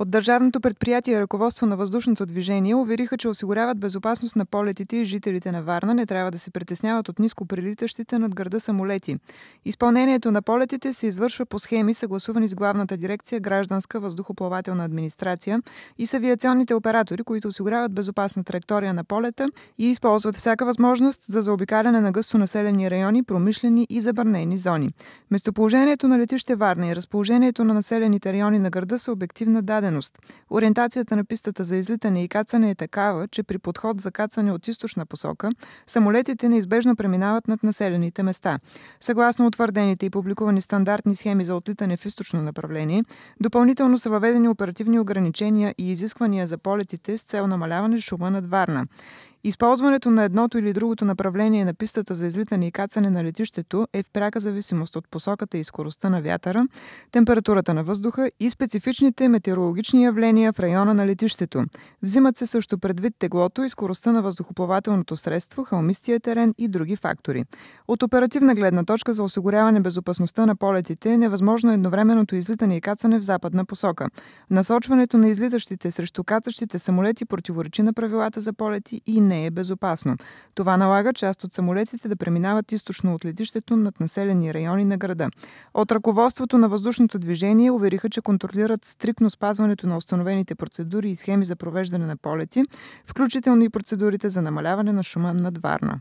От Държавното предприятие ръководство на въздушното движение увериха, че осигуряват безопасност на полетите и жителите на Варна не трябва да се притесняват от ниско прилитащите над града самолети. Изпълнението на полетите се извършва по схеми, съгласувани с Главната дирекция Гражданска въздухоплавателна администрация и с авиационните оператори, които осигуряват безопасна траектория на полета и използват всяка възможност за заобикаляне на гъсто населени райони, промишлени и забърнени зони. Местоположението на летище Варна и разположението на населените райони на града са обективна дадена даденост. Ориентацията на пистата за излитане и кацане е такава, че при подход за кацане от източна посока, самолетите неизбежно преминават над населените места. Съгласно утвърдените и публикувани стандартни схеми за отлитане в източно направление, допълнително са въведени оперативни ограничения и изисквания за полетите с цел намаляване шума над Варна. Използването на едното или другото направление на пистата за излитане и кацане на летището е в пряка зависимост от посоката и скоростта на вятъра, температурата на въздуха и специфичните метеорологични явления в района на летището. Взимат се също предвид теглото и скоростта на въздухоплавателното средство, хълмистия терен и други фактори. От оперативна гледна точка за осигуряване безопасността на полетите е невъзможно едновременното излитане и кацане в западна посока. Насочването на излитащите срещу кацащите самолети противоречи на правилата за полети и не е безопасно. Това налага част от самолетите да преминават източно от летището над населени райони на града. От ръководството на въздушното движение увериха, че контролират стриктно спазването на установените процедури и схеми за провеждане на полети, включително и процедурите за намаляване на шума над Варна.